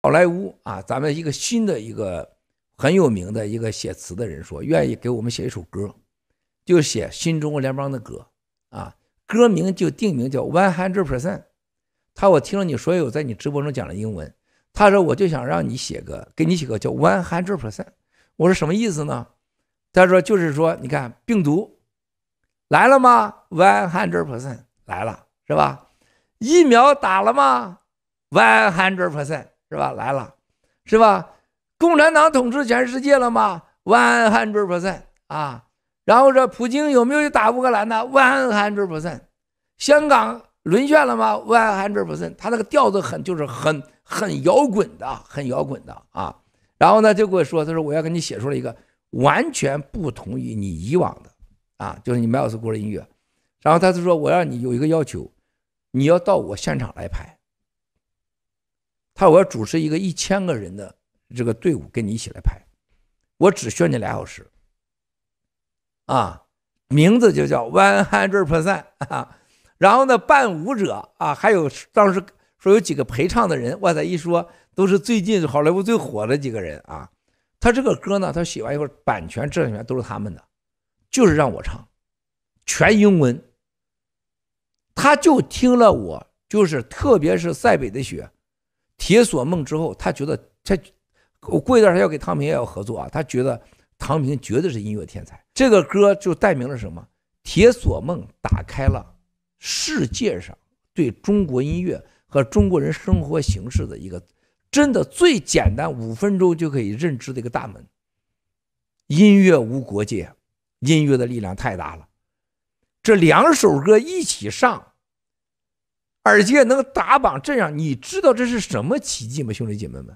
好莱坞啊，咱们一个新的一个很有名的一个写词的人说，愿意给我们写一首歌，就写新中国联邦的歌啊，歌名就定名叫 One Hundred Percent。他我听了你所有在你直播中讲的英文，他说我就想让你写个，给你写个叫 One Hundred Percent。我说什么意思呢？他说就是说，你看病毒来了吗？One Hundred Percent 来了是吧？疫苗打了吗？One Hundred Percent。是吧？来了，是吧？共产党统治全世界了吗？percent 啊！然后这普京有没有打乌克兰呢？percent。香港沦陷了吗？percent。他那个调子很，就是很很摇滚的，很摇滚的啊！然后呢，就跟我说，他说我要给你写出了一个完全不同于你以往的啊，就是你 m e 斯 o s 音乐。然后他就说，我要你有一个要求，你要到我现场来拍。他我要主持一个一千个人的这个队伍跟你一起来拍，我只需要你俩小时。啊，名字就叫 One Hundred Percent。啊，然后呢，伴舞者啊，还有当时说有几个陪唱的人，哇塞，一说都是最近好莱坞最火的几个人啊。他这个歌呢，他写完以后版权、知识权都是他们的，就是让我唱，全英文。他就听了我，就是特别是《塞北的雪》。《铁锁梦》之后，他觉得他，我过一段时间要给唐平也要合作啊。他觉得唐平绝对是音乐天才。这个歌就代名了什么，《铁锁梦》打开了世界上对中国音乐和中国人生活形式的一个真的最简单五分钟就可以认知的一个大门。音乐无国界，音乐的力量太大了。这两首歌一起上。而且能打榜这样，你知道这是什么奇迹吗，兄弟姐妹们？